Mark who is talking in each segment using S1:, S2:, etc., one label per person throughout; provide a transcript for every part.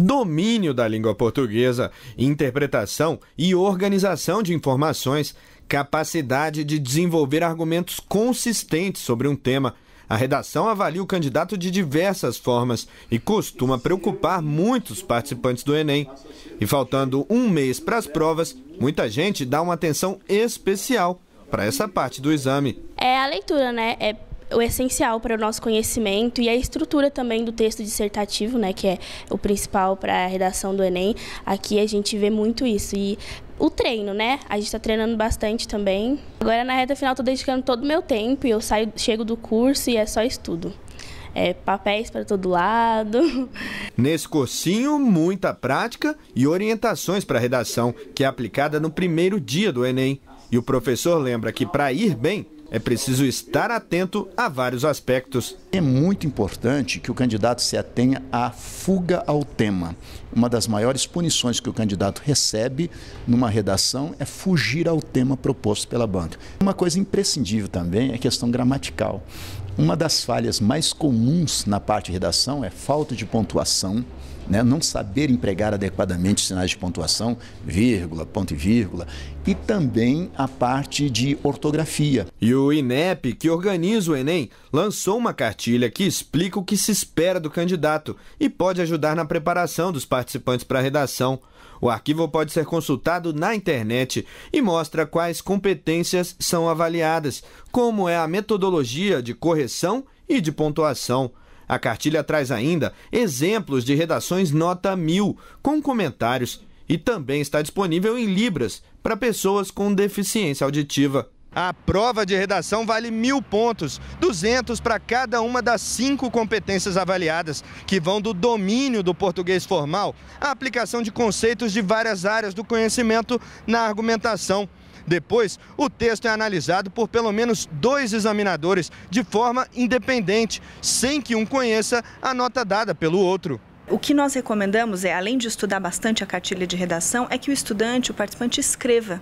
S1: domínio da língua portuguesa, interpretação e organização de informações, capacidade de desenvolver argumentos consistentes sobre um tema. A redação avalia o candidato de diversas formas e costuma preocupar muitos participantes do Enem. E faltando um mês para as provas, muita gente dá uma atenção especial para essa parte do exame.
S2: É a leitura, né? É o essencial para o nosso conhecimento e a estrutura também do texto dissertativo, né, que é o principal para a redação do Enem. Aqui a gente vê muito isso e o treino, né? A gente está treinando bastante também. Agora na reta final estou dedicando todo o meu tempo e eu saio, chego do curso e é só estudo. É, papéis para todo lado.
S1: Nesse cursinho, muita prática e orientações para a redação, que é aplicada no primeiro dia do Enem. E o professor lembra que para ir bem, é preciso estar atento a
S3: vários aspectos. É muito importante que o candidato se atenha à fuga ao tema. Uma das maiores punições que o candidato recebe numa redação é fugir ao tema proposto pela banca. Uma coisa imprescindível também é a questão gramatical. Uma das falhas mais comuns na parte de redação é falta de pontuação, né? não saber empregar adequadamente sinais de pontuação, vírgula, ponto e vírgula, e também a parte de ortografia.
S1: E o INEP, que organiza o Enem, lançou uma cartilha que explica o que se espera do candidato e pode ajudar na preparação dos participantes para a redação. O arquivo pode ser consultado na internet e mostra quais competências são avaliadas, como é a metodologia de correção e de pontuação. A cartilha traz ainda exemplos de redações nota 1000, com comentários, e também está disponível em Libras para pessoas com deficiência auditiva. A prova de redação vale mil pontos, 200 para cada uma das cinco competências avaliadas, que vão do domínio do português formal à aplicação de conceitos de várias áreas do conhecimento na argumentação. Depois, o texto é analisado por pelo menos dois examinadores de forma independente, sem que um conheça a nota dada pelo outro. O que nós
S4: recomendamos é, além de estudar bastante a cartilha de redação, é que o estudante, o participante, escreva.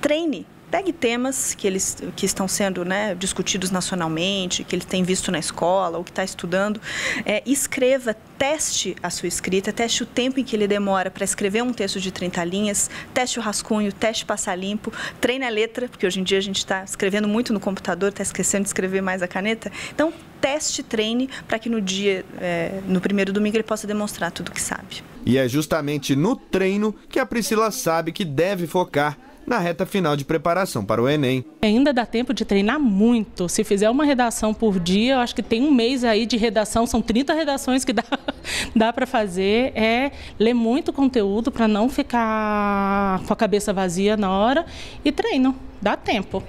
S4: Treine pegue temas que eles que estão sendo né, discutidos nacionalmente, que ele tem visto na escola ou que está estudando, é, escreva, teste a sua escrita, teste o tempo em que ele demora para escrever um texto de 30 linhas, teste o rascunho, teste passar limpo, treine a letra, porque hoje em dia a gente está escrevendo muito no computador, está esquecendo de escrever mais a caneta. Então, teste, treine, para que no dia, é, no primeiro domingo, ele possa demonstrar tudo o que sabe.
S1: E é justamente no treino que a Priscila sabe que deve focar na reta final de preparação para o Enem.
S4: Ainda dá tempo de treinar muito. Se fizer uma redação por dia, eu acho que tem um mês aí de redação, são 30 redações que dá, dá para fazer. É ler muito conteúdo para não ficar com a cabeça vazia na hora e treino. Dá tempo.